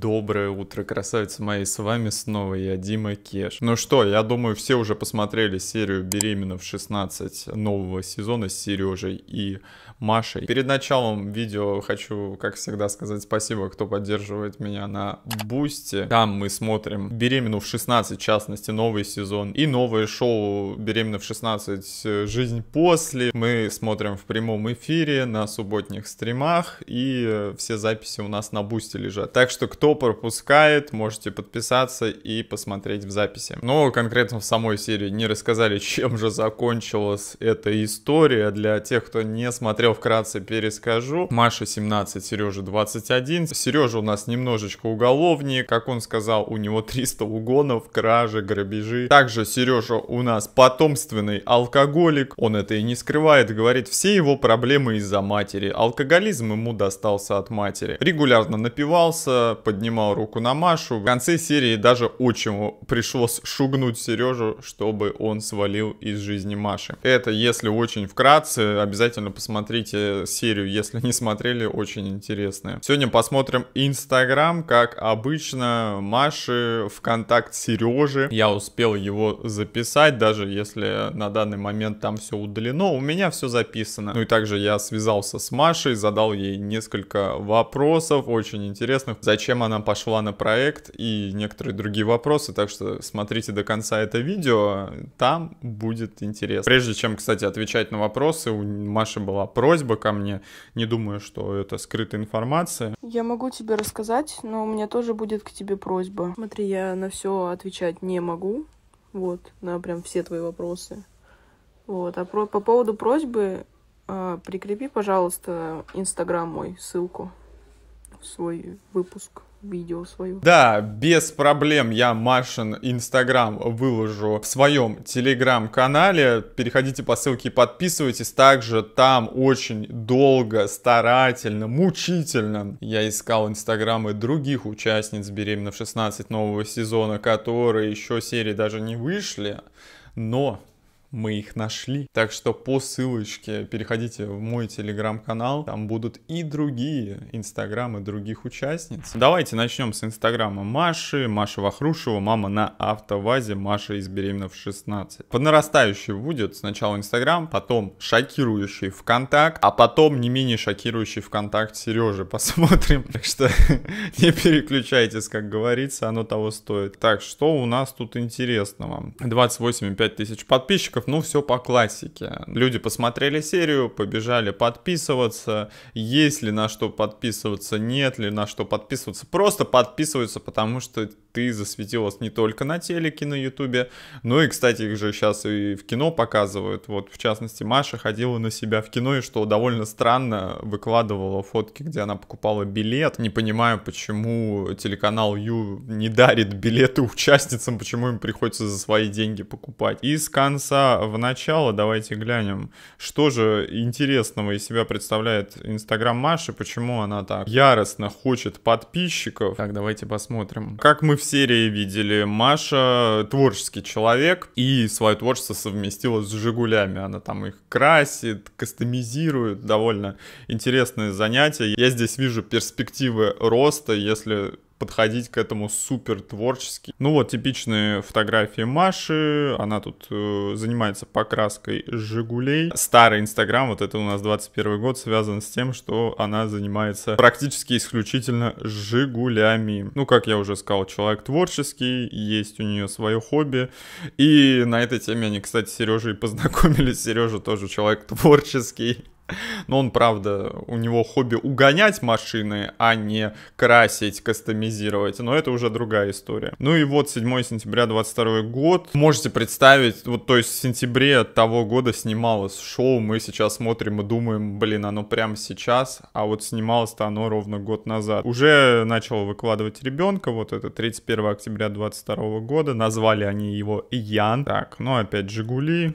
Доброе утро, красавицы мои, с вами снова я, Дима Кеш. Ну что, я думаю, все уже посмотрели серию «Беременна в 16» нового сезона с Сережей и Машей. Перед началом видео хочу, как всегда, сказать спасибо, кто поддерживает меня на Бусте. Там мы смотрим «Беременну в 16», в частности, новый сезон и новое шоу «Беременна в 16. Жизнь после». Мы смотрим в прямом эфире на субботних стримах и все записи у нас на Бусте лежат. Так что, кто пропускает, можете подписаться и посмотреть в записи. Но конкретно в самой серии не рассказали, чем же закончилась эта история. Для тех, кто не смотрел вкратце перескажу. Маша 17, Сережа 21. Сережа у нас немножечко уголовнее, Как он сказал, у него 300 угонов, кражи, грабежи. Также Сережа у нас потомственный алкоголик. Он это и не скрывает, говорит, все его проблемы из-за матери. Алкоголизм ему достался от матери. Регулярно напивался, поднимал руку на Машу. В конце серии даже отчиму пришлось шугнуть Сережу, чтобы он свалил из жизни Маши. Это, если очень вкратце, обязательно посмотрите посмотрите серию, если не смотрели, очень интересная. Сегодня посмотрим Инстаграм, как обычно, Маши, ВКонтакт Сережи. Я успел его записать, даже если на данный момент там все удалено, у меня все записано. Ну и также я связался с Машей, задал ей несколько вопросов очень интересных. Зачем она пошла на проект и некоторые другие вопросы, так что смотрите до конца это видео, там будет интересно. Прежде чем, кстати, отвечать на вопросы, у Маши была просьба просьба ко мне. Не думаю, что это скрытая информация. Я могу тебе рассказать, но у меня тоже будет к тебе просьба. Смотри, я на все отвечать не могу. Вот, на прям все твои вопросы. Вот, а про, по поводу просьбы, а, прикрепи, пожалуйста, Инстаграм мой, ссылку в свой выпуск видео свое. Да, без проблем я Машин Инстаграм выложу в своем Телеграм-канале. Переходите по ссылке и подписывайтесь. Также там очень долго, старательно, мучительно я искал Инстаграмы других участниц «Беременна в 16» нового сезона, которые еще серии даже не вышли. Но мы их нашли. Так что по ссылочке переходите в мой телеграм-канал, там будут и другие инстаграмы других участниц. Давайте начнем с инстаграма Маши, Маша Вахрушева, мама на автовазе, Маша из беременна в 16. Под нарастающий будет сначала инстаграм, потом шокирующий ВКонтакт, а потом не менее шокирующий ВКонтакт Сережи. Посмотрим, так что не переключайтесь, как говорится, оно того стоит. Так, что у нас тут интересного? 28,5 тысяч подписчиков, подписчиков, ну все по классике. Люди посмотрели серию, побежали подписываться, есть ли на что подписываться, нет ли на что подписываться, просто подписываются, потому что ты засветилась не только на телеке, на ютубе, но и, кстати, их же сейчас и в кино показывают. Вот, в частности, Маша ходила на себя в кино, и что довольно странно, выкладывала фотки, где она покупала билет. Не понимаю, почему телеканал Ю не дарит билеты участницам, почему им приходится за свои деньги покупать. И с конца в начало давайте глянем, что же интересного из себя представляет Инстаграм Маши, почему она так яростно хочет подписчиков. Так, давайте посмотрим. Как мы в серии видели, Маша творческий человек и свое творчество совместила с «Жигулями». Она там их красит, кастомизирует, довольно интересное занятие. Я здесь вижу перспективы роста, если подходить к этому супер творчески. Ну вот типичные фотографии Маши, она тут э, занимается покраской «Жигулей». Старый Инстаграм, вот это у нас 21 год, связан с тем, что она занимается практически исключительно «Жигулями». Ну, как я уже сказал, человек творческий, есть у нее свое хобби. И на этой теме они, кстати, с Сережей познакомились. Сережа тоже человек творческий. Но он, правда, у него хобби угонять машины, а не красить, кастомизировать. Но это уже другая история. Ну и вот 7 сентября 22 год. Можете представить, вот то есть в сентябре того года снималось шоу. Мы сейчас смотрим и думаем, блин, оно прямо сейчас. А вот снималось-то оно ровно год назад. Уже начал выкладывать ребенка. Вот это 31 октября 22 года. Назвали они его Ян. Так, ну опять Жигули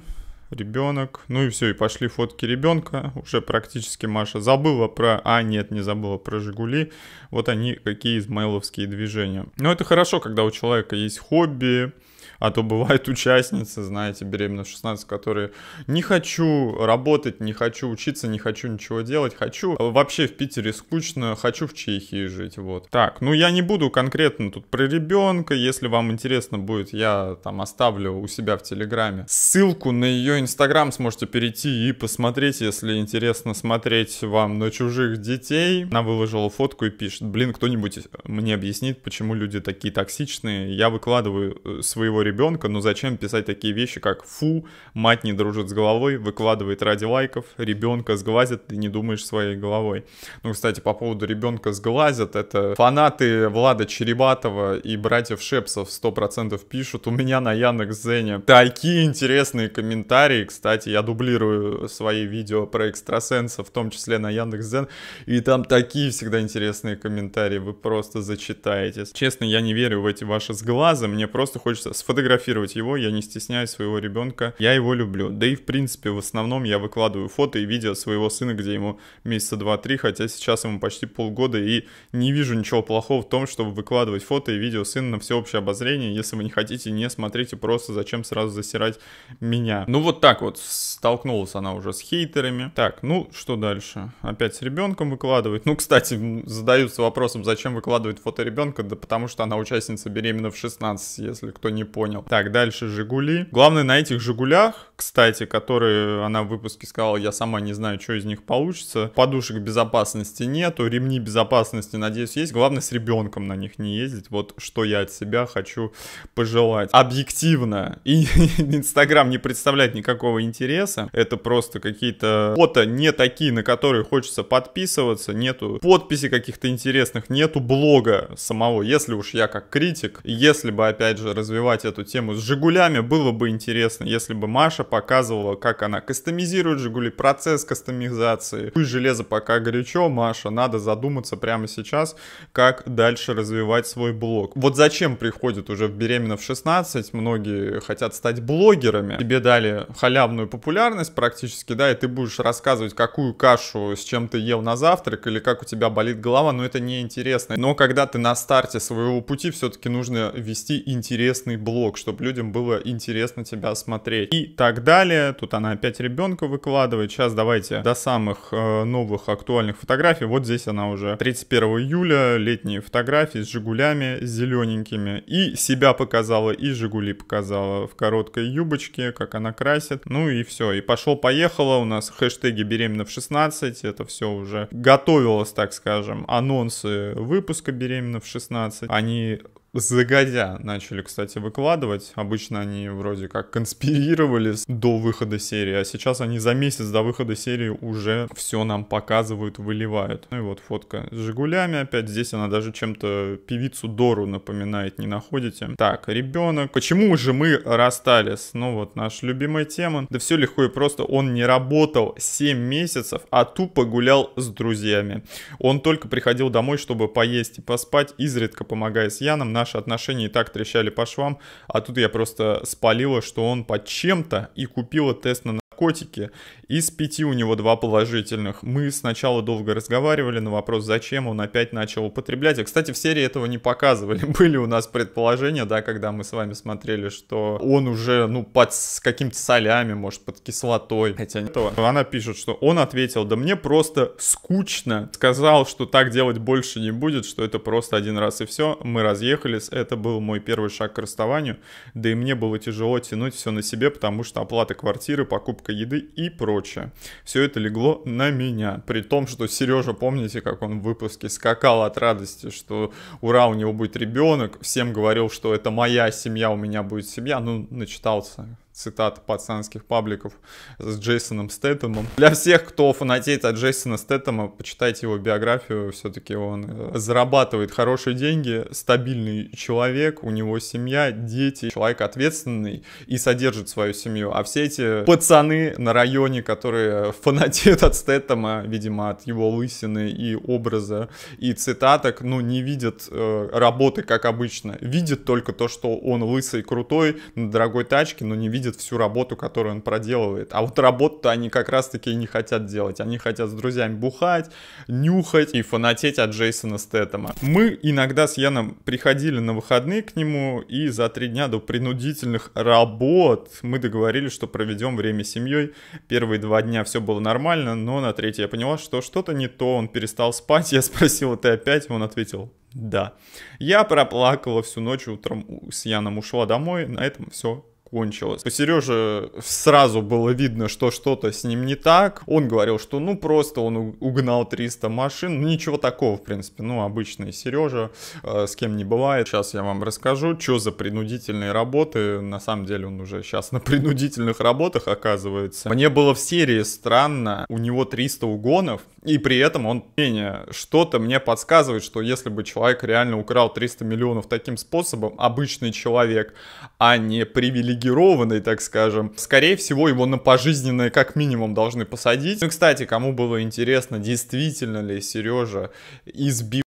ребенок. Ну и все, и пошли фотки ребенка. Уже практически Маша забыла про... А, нет, не забыла про Жигули. Вот они, какие измайловские движения. Но это хорошо, когда у человека есть хобби, а то бывают участницы, знаете, беременна в 16, которые не хочу работать, не хочу учиться, не хочу ничего делать, хочу э, вообще в Питере скучно, хочу в Чехии жить, вот. Так, ну я не буду конкретно тут про ребенка, если вам интересно будет, я там оставлю у себя в Телеграме. Ссылку на ее Инстаграм сможете перейти и посмотреть, если интересно смотреть вам на чужих детей. Она выложила фотку и пишет, блин, кто-нибудь мне объяснит, почему люди такие токсичные, я выкладываю э, своего ребенка ребенка, но зачем писать такие вещи, как «фу», «мать не дружит с головой», «выкладывает ради лайков», «ребенка сглазят», «ты не думаешь своей головой». Ну, кстати, по поводу «ребенка сглазят», это фанаты Влада Черебатова и братьев Шепсов 100% пишут. У меня на Яндекс.Зене такие интересные комментарии. Кстати, я дублирую свои видео про экстрасенсов, в том числе на Яндекс.Зен, и там такие всегда интересные комментарии, вы просто зачитаетесь. Честно, я не верю в эти ваши сглазы, мне просто хочется сфотографировать фотографировать его, я не стесняюсь своего ребенка, я его люблю. Да и в принципе в основном я выкладываю фото и видео своего сына, где ему месяца два-три, хотя сейчас ему почти полгода и не вижу ничего плохого в том, чтобы выкладывать фото и видео сына на всеобщее обозрение. Если вы не хотите, не смотрите, просто зачем сразу засирать меня. Ну вот так вот столкнулась она уже с хейтерами. Так, ну что дальше? Опять с ребенком выкладывать. Ну, кстати, задаются вопросом, зачем выкладывать фото ребенка? Да потому что она участница беременна в 16, если кто не понял понял. Так, дальше Жигули. Главное, на этих Жигулях, кстати, которые она в выпуске сказала, я сама не знаю, что из них получится. Подушек безопасности нету, ремни безопасности, надеюсь, есть. Главное, с ребенком на них не ездить. Вот что я от себя хочу пожелать. Объективно. И Инстаграм не представляет никакого интереса. Это просто какие-то фото не такие, на которые хочется подписываться. Нету подписи каких-то интересных, нету блога самого. Если уж я как критик, если бы, опять же, развивать это эту тему с «Жигулями» было бы интересно, если бы Маша показывала, как она кастомизирует «Жигули», процесс кастомизации. Пусть железо пока горячо, Маша, надо задуматься прямо сейчас, как дальше развивать свой блог. Вот зачем приходит уже в беременна в 16, многие хотят стать блогерами. Тебе дали халявную популярность практически, да, и ты будешь рассказывать, какую кашу с чем ты ел на завтрак или как у тебя болит голова, но это неинтересно. Но когда ты на старте своего пути, все-таки нужно вести интересный блог блог, чтобы людям было интересно тебя смотреть и так далее. Тут она опять ребенка выкладывает. Сейчас давайте до самых э, новых актуальных фотографий. Вот здесь она уже 31 июля, летние фотографии с Жигулями зелененькими. И себя показала, и Жигули показала в короткой юбочке, как она красит. Ну и все. И пошло-поехало. У нас хэштеги беременна в 16. Это все уже готовилось, так скажем, анонсы выпуска беременна в 16. Они загодя начали, кстати, выкладывать. Обычно они вроде как конспирировали до выхода серии, а сейчас они за месяц до выхода серии уже все нам показывают, выливают. Ну и вот фотка с «Жигулями» опять. Здесь она даже чем-то певицу Дору напоминает, не находите? Так, ребенок. Почему же мы расстались? Ну вот, наша любимая тема. Да все легко и просто. Он не работал 7 месяцев, а тупо гулял с друзьями. Он только приходил домой, чтобы поесть и поспать, изредка помогая с Яном. на наши отношения и так трещали по швам, а тут я просто спалила, что он под чем-то и купила тест на котики. Из пяти у него два положительных. Мы сначала долго разговаривали на вопрос, зачем он опять начал употреблять. И, а, кстати, в серии этого не показывали. Были у нас предположения, да, когда мы с вами смотрели, что он уже, ну, под с какими то солями, может, под кислотой. Хотя не то. Она пишет, что он ответил, да мне просто скучно. Сказал, что так делать больше не будет, что это просто один раз и все. Мы разъехались. Это был мой первый шаг к расставанию. Да и мне было тяжело тянуть все на себе, потому что оплата квартиры, покупка готовка еды и прочее. Все это легло на меня. При том, что Сережа, помните, как он в выпуске скакал от радости, что ура, у него будет ребенок. Всем говорил, что это моя семья, у меня будет семья. Ну, начитался цитат пацанских пабликов с Джейсоном Стэтомом. Для всех, кто фанатеет от Джейсона Стэттема, почитайте его биографию, все-таки он э, зарабатывает хорошие деньги, стабильный человек, у него семья, дети, человек ответственный и содержит свою семью. А все эти пацаны на районе, которые фанатеют от Стэттема, видимо, от его лысины и образа, и цитаток, ну, не видят э, работы, как обычно. Видят только то, что он лысый, крутой, на дорогой тачке, но не видят видит всю работу, которую он проделывает. А вот работу они как раз-таки и не хотят делать. Они хотят с друзьями бухать, нюхать и фанатеть от Джейсона Стэттема. Мы иногда с Яном приходили на выходные к нему, и за три дня до принудительных работ мы договорились, что проведем время с семьей. Первые два дня все было нормально, но на третье я поняла, что что-то не то, он перестал спать. Я спросила: ты опять? Он ответил, да. Я проплакала всю ночь, утром с Яном ушла домой, на этом все кончилось. По Сереже сразу было видно, что что-то с ним не так. Он говорил, что ну просто он угнал 300 машин. Ну, ничего такого, в принципе. Ну, обычный Сережа, э, с кем не бывает. Сейчас я вам расскажу, что за принудительные работы. На самом деле он уже сейчас на принудительных работах оказывается. Мне было в серии странно. У него 300 угонов, и при этом он менее что-то мне подсказывает, что если бы человек реально украл 300 миллионов таким способом, обычный человек, а не привилегированный привилегированный, так скажем. Скорее всего, его на пожизненное как минимум должны посадить. Ну, кстати, кому было интересно, действительно ли Сережа избил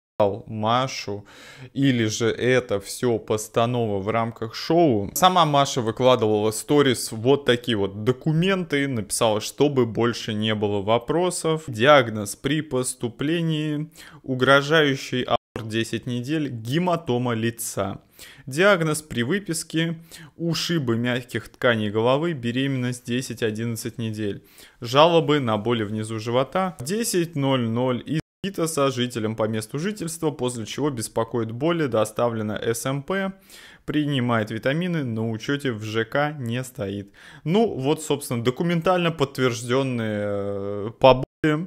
Машу, или же это все постанова в рамках шоу. Сама Маша выкладывала сторис вот такие вот документы, написала, чтобы больше не было вопросов. Диагноз при поступлении, угрожающий 10 недель гематома лица. Диагноз при выписке – ушибы мягких тканей головы, беременность 10-11 недель. Жалобы на боли внизу живота 10.00 и со жителем по месту жительства, после чего беспокоит боли, доставлено СМП, эм принимает витамины, на учете в ЖК не стоит. Ну, вот, собственно, документально подтвержденные э, побои.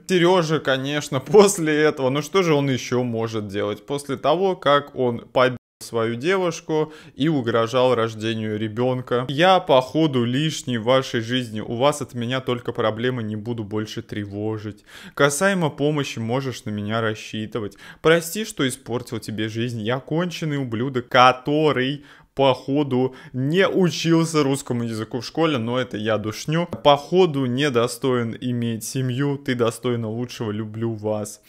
Сережа, конечно, после этого, ну что же он еще может делать? После того, как он побил свою девушку и угрожал рождению ребенка. Я, походу, лишний в вашей жизни. У вас от меня только проблемы, не буду больше тревожить. Касаемо помощи, можешь на меня рассчитывать. Прости, что испортил тебе жизнь. Я конченый ублюдок, который Походу не учился русскому языку в школе, но это я душню. Походу ходу не достоин иметь семью, ты достойна лучшего, люблю вас.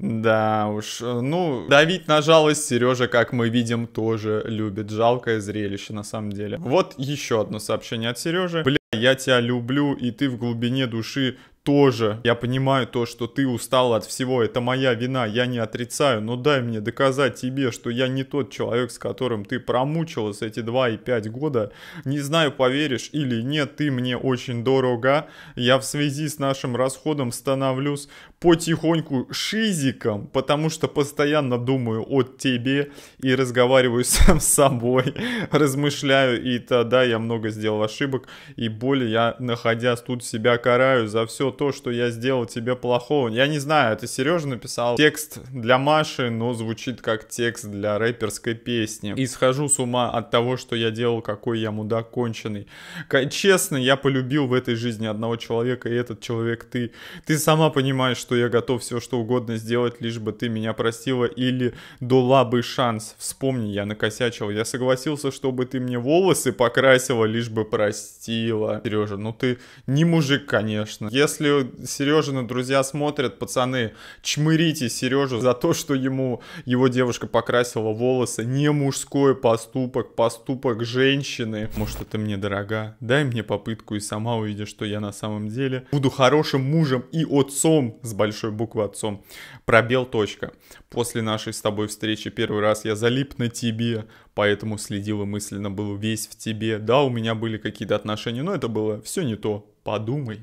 Да уж, ну, давить на жалость Сережа, как мы видим, тоже любит. Жалкое зрелище, на самом деле. Вот еще одно сообщение от Сережи. Бля, я тебя люблю, и ты в глубине души тоже. Я понимаю то, что ты устал от всего, это моя вина, я не отрицаю, но дай мне доказать тебе, что я не тот человек, с которым ты промучилась эти 2 и 5 года. Не знаю, поверишь или нет, ты мне очень дорога. Я в связи с нашим расходом становлюсь потихоньку шизиком, потому что постоянно думаю о тебе и разговариваю сам с собой, размышляю, и тогда я много сделал ошибок, и более я, находясь тут, себя караю за все то, что я сделал тебе плохого. Я не знаю, это Сережа написал текст для Маши, но звучит как текст для рэперской песни. И схожу с ума от того, что я делал, какой я мудак конченый. Честно, я полюбил в этой жизни одного человека, и этот человек ты. Ты сама понимаешь, что я готов все что угодно сделать, лишь бы ты меня простила или дала бы шанс. Вспомни, я накосячил. Я согласился, чтобы ты мне волосы покрасила, лишь бы простила. Сережа, ну ты не мужик, конечно. Если если Сережины друзья смотрят, пацаны, чмырите Сережу за то, что ему его девушка покрасила волосы. Не мужской поступок, поступок женщины. Может, это мне дорога? Дай мне попытку и сама увидишь, что я на самом деле. Буду хорошим мужем и отцом, с большой буквы отцом. Пробел точка. После нашей с тобой встречи первый раз я залип на тебе, поэтому следил и мысленно был весь в тебе. Да, у меня были какие-то отношения, но это было все не то. Подумай,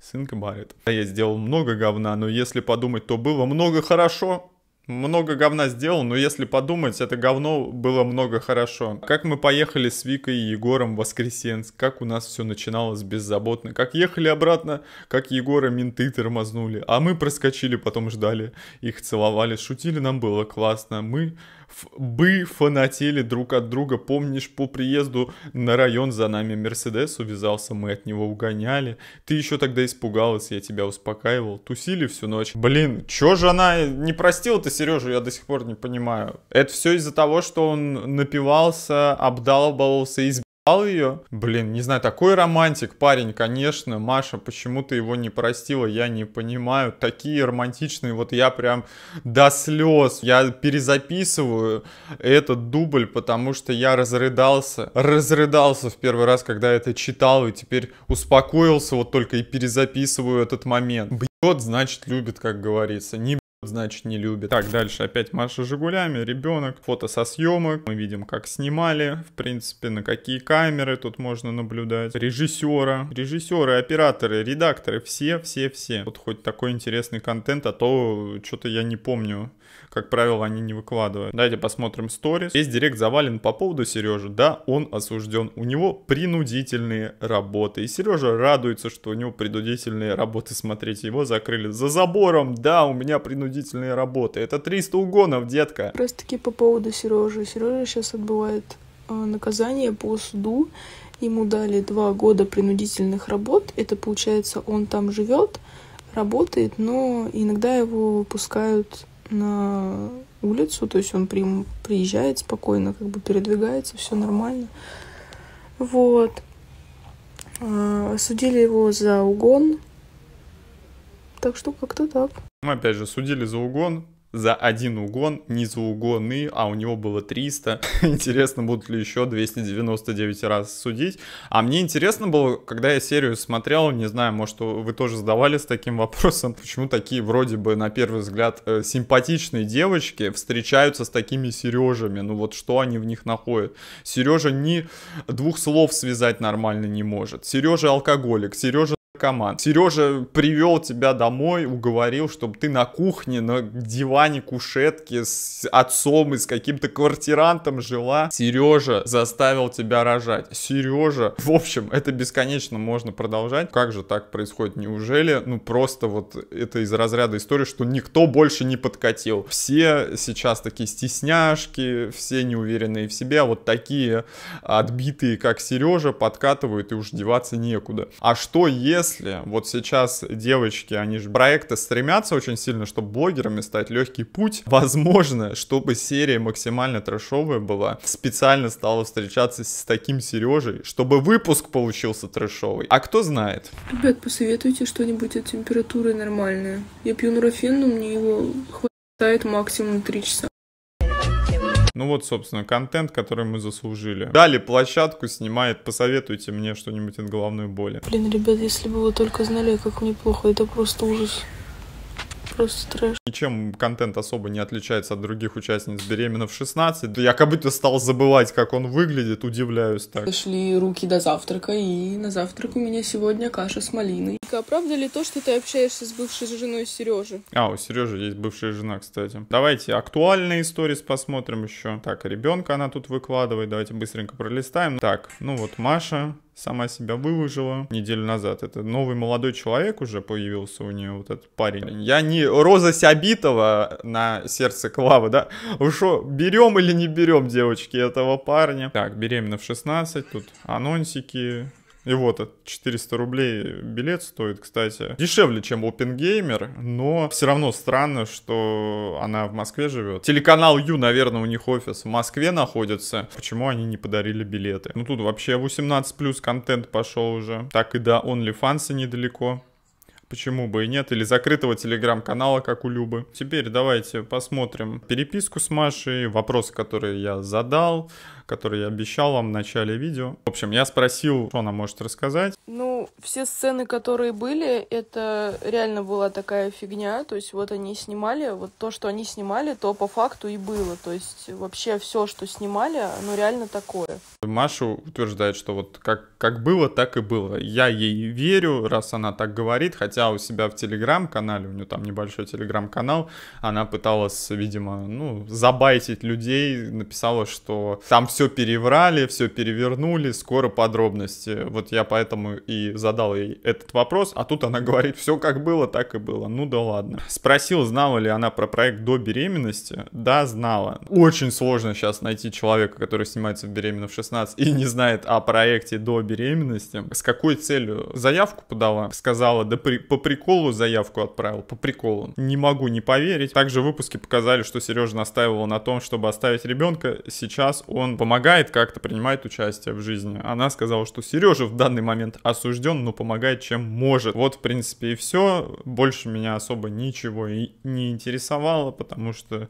Сынка Барретт. Я сделал много говна, но если подумать, то было много хорошо. Много говна сделал, но если подумать, это говно было много хорошо. Как мы поехали с Викой и Егором в Воскресенск, как у нас все начиналось беззаботно, как ехали обратно, как Егора менты тормознули, а мы проскочили, потом ждали, их целовали, шутили, нам было классно, мы бы фанатели друг от друга. Помнишь, по приезду на район за нами Мерседес увязался, мы от него угоняли. Ты еще тогда испугалась, я тебя успокаивал. Тусили всю ночь. Блин, чё же она не простила-то Сережу, я до сих пор не понимаю. Это все из-за того, что он напивался, обдалбывался, избивался ее. Блин, не знаю, такой романтик парень, конечно. Маша, почему ты его не простила, я не понимаю. Такие романтичные, вот я прям до слез. Я перезаписываю этот дубль, потому что я разрыдался. Разрыдался в первый раз, когда это читал, и теперь успокоился вот только и перезаписываю этот момент. Бьет, значит любит, как говорится. Не значит не любит. Так, дальше опять Маша Жигулями, ребенок, фото со съемок, мы видим, как снимали, в принципе, на какие камеры тут можно наблюдать, режиссера, режиссеры, операторы, редакторы, все, все, все. Вот хоть такой интересный контент, а то что-то я не помню как правило, они не выкладывают. Давайте посмотрим сторис. Здесь директ завален по поводу Сережи. Да, он осужден. У него принудительные работы. И Сережа радуется, что у него принудительные работы. Смотрите, его закрыли. За забором, да, у меня принудительные работы. Это 300 угонов, детка. просто таки по поводу Сережи. Сережа сейчас отбывает э, наказание по суду. Ему дали два года принудительных работ. Это получается, он там живет, работает, но иногда его выпускают на улицу, то есть он при, приезжает спокойно, как бы передвигается, все нормально. Вот. А, судили его за угон. Так что как-то так. Мы ну, опять же судили за угон, за один угон, не за угоны, а у него было 300. интересно, будут ли еще 299 раз судить. А мне интересно было, когда я серию смотрел, не знаю, может, вы тоже задавались таким вопросом, почему такие вроде бы, на первый взгляд, э, симпатичные девочки встречаются с такими сережами. Ну вот что они в них находят? Сережа ни двух слов связать нормально не может. Сережа алкоголик, Сережа команд. Сережа привел тебя домой, уговорил, чтобы ты на кухне, на диване, кушетке с отцом и с каким-то квартирантом жила. Сережа заставил тебя рожать. Сережа. В общем, это бесконечно можно продолжать. Как же так происходит? Неужели? Ну, просто вот это из разряда истории, что никто больше не подкатил. Все сейчас такие стесняшки, все неуверенные в себе, а вот такие отбитые, как Сережа, подкатывают и уж деваться некуда. А что если если вот сейчас девочки, они же проекты стремятся очень сильно, чтобы блогерами стать легкий путь, возможно, чтобы серия максимально трэшовая была, специально стала встречаться с таким Сережей, чтобы выпуск получился трэшовый. А кто знает? Ребят, посоветуйте что-нибудь от температуры нормальное. Я пью нурофен, но мне его хватает максимум 3 часа. Ну вот, собственно, контент, который мы заслужили. Дали площадку, снимает, посоветуйте мне что-нибудь от головной боли. Блин, ребят, если бы вы только знали, как мне плохо, это просто ужас просто трэш. Ничем контент особо не отличается от других участниц «Беременна в 16». Якобы ты стал забывать, как он выглядит, удивляюсь так. Дошли руки до завтрака, и на завтрак у меня сегодня каша с малиной. А правда ли то, что ты общаешься с бывшей женой Сережи? А, у Сережи есть бывшая жена, кстати. Давайте актуальные истории посмотрим еще. Так, ребенка она тут выкладывает. Давайте быстренько пролистаем. Так, ну вот Маша, сама себя выложила неделю назад. Это новый молодой человек уже появился у нее, вот этот парень. Я не Роза Сябитова на сердце Клавы, да? Вы что, берем или не берем, девочки, этого парня? Так, беременна в 16, тут анонсики, и вот, 400 э, рублей билет стоит, кстати, дешевле, чем Open Gamer, но все равно странно, что она в Москве живет. Телеканал Ю, наверное, у них офис в Москве находится. Почему они не подарили билеты? Ну тут вообще 18 плюс контент пошел уже. Так и до OnlyFans недалеко. Почему бы и нет? Или закрытого телеграм-канала, как у Любы. Теперь давайте посмотрим переписку с Машей, вопросы, которые я задал, которые я обещал вам в начале видео. В общем, я спросил, что она может рассказать. Ну, все сцены, которые были, это реально была такая фигня. То есть вот они снимали, вот то, что они снимали, то по факту и было. То есть вообще все, что снимали, оно реально такое. Маша утверждает, что вот как, как было, так и было. Я ей верю, раз она так говорит, хотя хотя у себя в телеграм-канале, у нее там небольшой телеграм-канал, она пыталась, видимо, ну, забайтить людей, написала, что там все переврали, все перевернули, скоро подробности. Вот я поэтому и задал ей этот вопрос, а тут она говорит, все как было, так и было, ну да ладно. Спросил, знала ли она про проект до беременности? Да, знала. Очень сложно сейчас найти человека, который снимается в беременна в 16 и не знает о проекте до беременности. С какой целью заявку подала? Сказала, да при, по приколу заявку отправил, по приколу. Не могу не поверить. Также выпуски показали, что Сережа настаивал на том, чтобы оставить ребенка. Сейчас он помогает как-то, принимает участие в жизни. Она сказала, что Сережа в данный момент осужден, но помогает чем может. Вот, в принципе, и все. Больше меня особо ничего и не интересовало, потому что,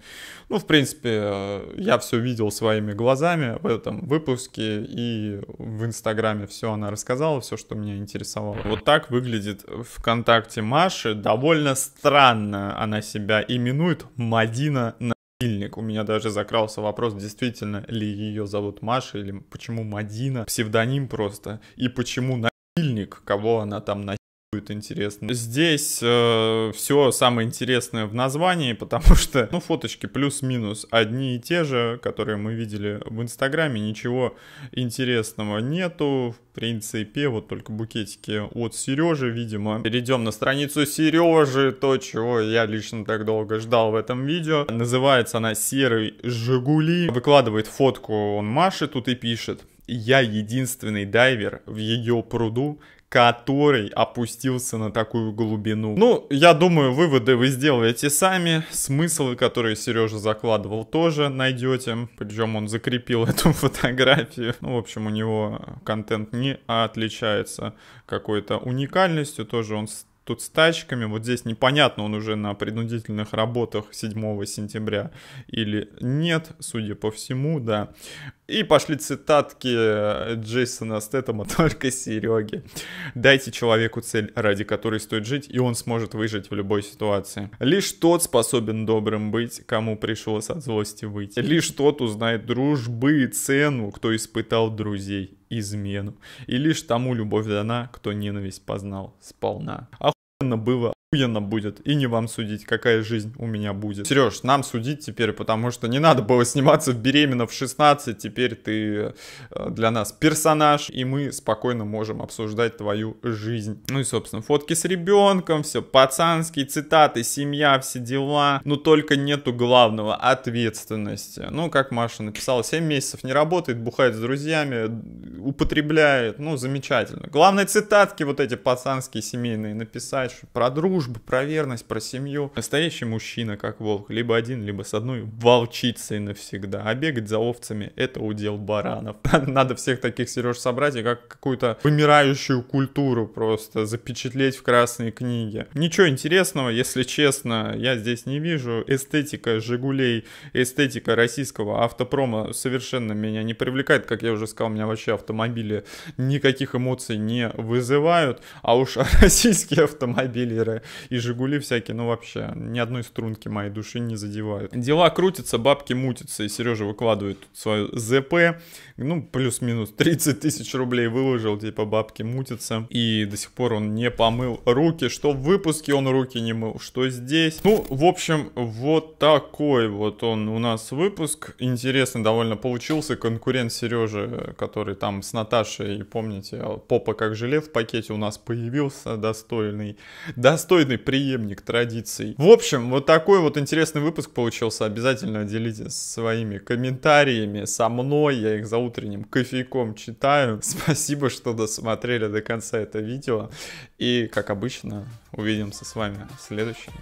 ну, в принципе, э, я все видел своими глазами в этом выпуске и в Инстаграме все она рассказала, все, что меня интересовало. Вот так выглядит в ВКонтакте ВКонтакте Маши довольно странно она себя именует Мадина Насильник. У меня даже закрался вопрос, действительно ли ее зовут Маша или почему Мадина. Псевдоним просто. И почему Насильник, кого она там насильник будет интересно. Здесь э, все самое интересное в названии, потому что, ну, фоточки плюс-минус одни и те же, которые мы видели в Инстаграме, ничего интересного нету, в принципе, вот только букетики от Сережи, видимо. Перейдем на страницу Сережи, то, чего я лично так долго ждал в этом видео. Называется она «Серый Жигули». Выкладывает фотку, он машет тут и пишет. Я единственный дайвер в ее пруду, который опустился на такую глубину. Ну, я думаю, выводы вы сделаете сами. Смыслы, которые Сережа закладывал, тоже найдете. Причем он закрепил эту фотографию. Ну, в общем, у него контент не отличается какой-то уникальностью. Тоже он тут с тачками. Вот здесь непонятно, он уже на принудительных работах 7 сентября или нет, судя по всему, да. И пошли цитатки э, Джейсона Стэттема только Сереги. Дайте человеку цель, ради которой стоит жить, и он сможет выжить в любой ситуации. Лишь тот способен добрым быть, кому пришлось от злости выйти. Лишь тот узнает дружбы и цену, кто испытал друзей измену. И лишь тому любовь дана, кто ненависть познал сполна. Охуенно было, охуенно будет. И не вам судить, какая жизнь у меня будет. Сереж, нам судить теперь, потому что не надо было сниматься беременно в 16». Теперь ты э, для нас персонаж, и мы спокойно можем обсуждать твою жизнь. Ну и, собственно, фотки с ребенком, все пацанские цитаты, семья, все дела. Но только нету главного — ответственности. Ну, как Маша написала, 7 месяцев не работает, бухает с друзьями, употребляет. Ну, замечательно. Главное, цитатки вот эти пацанские, семейные написать, про друг дружбу, про верность, про семью. Настоящий мужчина, как волк, либо один, либо с одной волчицей навсегда. А бегать за овцами — это удел баранов. Надо всех таких, Сереж, собрать и как какую-то вымирающую культуру просто запечатлеть в красной книге. Ничего интересного, если честно, я здесь не вижу. Эстетика «Жигулей», эстетика российского автопрома совершенно меня не привлекает. Как я уже сказал, у меня вообще автомобили никаких эмоций не вызывают. А уж российские автомобилеры и Жигули всякие, ну вообще, ни одной струнки моей души не задевают. Дела крутятся, бабки мутятся, и Сережа выкладывает свою ЗП, ну, плюс-минус 30 тысяч рублей выложил, типа бабки мутятся, и до сих пор он не помыл руки, что в выпуске он руки не мыл, что здесь. Ну, в общем, вот такой вот он у нас выпуск. Интересный довольно получился, конкурент Сережи, который там с Наташей, помните, попа как желе в пакете у нас появился, достойный, достойный достойный преемник традиций. В общем, вот такой вот интересный выпуск получился. Обязательно делитесь своими комментариями со мной. Я их за утренним кофейком читаю. Спасибо, что досмотрели до конца это видео. И, как обычно, увидимся с вами в следующем.